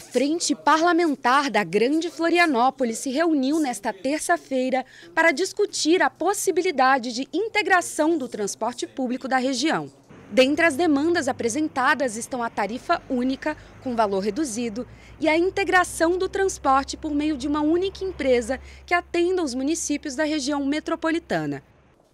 A Frente Parlamentar da Grande Florianópolis se reuniu nesta terça-feira para discutir a possibilidade de integração do transporte público da região. Dentre as demandas apresentadas estão a tarifa única, com valor reduzido, e a integração do transporte por meio de uma única empresa que atenda os municípios da região metropolitana.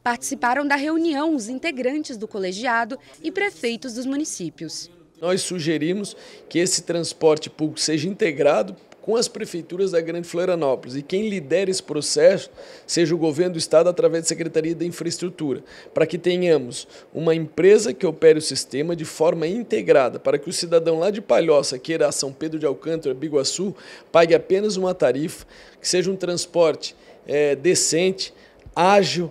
Participaram da reunião os integrantes do colegiado e prefeitos dos municípios. Nós sugerimos que esse transporte público seja integrado com as prefeituras da Grande Florianópolis e quem lidera esse processo seja o governo do estado através da Secretaria da Infraestrutura, para que tenhamos uma empresa que opere o sistema de forma integrada, para que o cidadão lá de Palhoça, queira São Pedro de Alcântara, Biguaçu, pague apenas uma tarifa, que seja um transporte é, decente, ágil,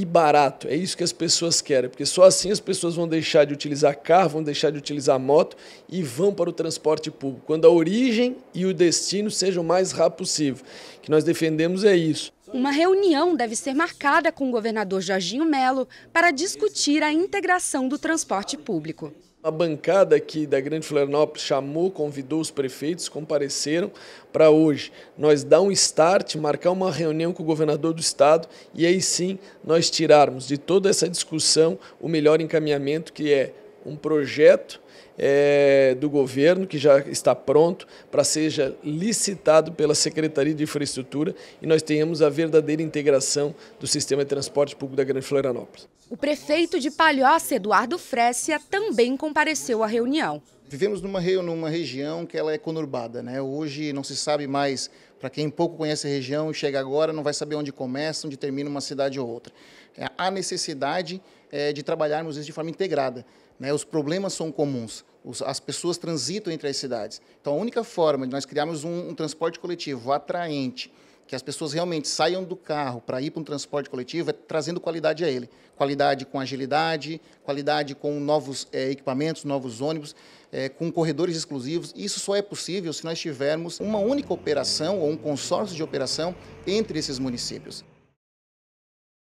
e barato. É isso que as pessoas querem, porque só assim as pessoas vão deixar de utilizar carro, vão deixar de utilizar moto e vão para o transporte público. Quando a origem e o destino sejam o mais rápido possível. O que nós defendemos é isso. Uma reunião deve ser marcada com o governador Jorginho Melo para discutir a integração do transporte público. A bancada aqui da Grande Florianópolis chamou, convidou os prefeitos, compareceram para hoje. Nós dar um start, marcar uma reunião com o governador do estado e aí sim nós tirarmos de toda essa discussão o melhor encaminhamento que é um projeto é, do governo que já está pronto para seja licitado pela Secretaria de Infraestrutura e nós tenhamos a verdadeira integração do sistema de transporte público da Grande Florianópolis. O prefeito de Palhoça, Eduardo Frécia, também compareceu à reunião. Vivemos numa, numa região que ela é conurbada, né? Hoje não se sabe mais, para quem pouco conhece a região e chega agora, não vai saber onde começa, onde termina uma cidade ou outra. É, há necessidade é, de trabalharmos isso de forma integrada. Né? Os problemas são comuns, os, as pessoas transitam entre as cidades. Então, a única forma de nós criarmos um, um transporte coletivo atraente, que as pessoas realmente saiam do carro para ir para um transporte coletivo, é trazendo qualidade a ele. Qualidade com agilidade, qualidade com novos é, equipamentos, novos ônibus, é, com corredores exclusivos. Isso só é possível se nós tivermos uma única operação ou um consórcio de operação entre esses municípios.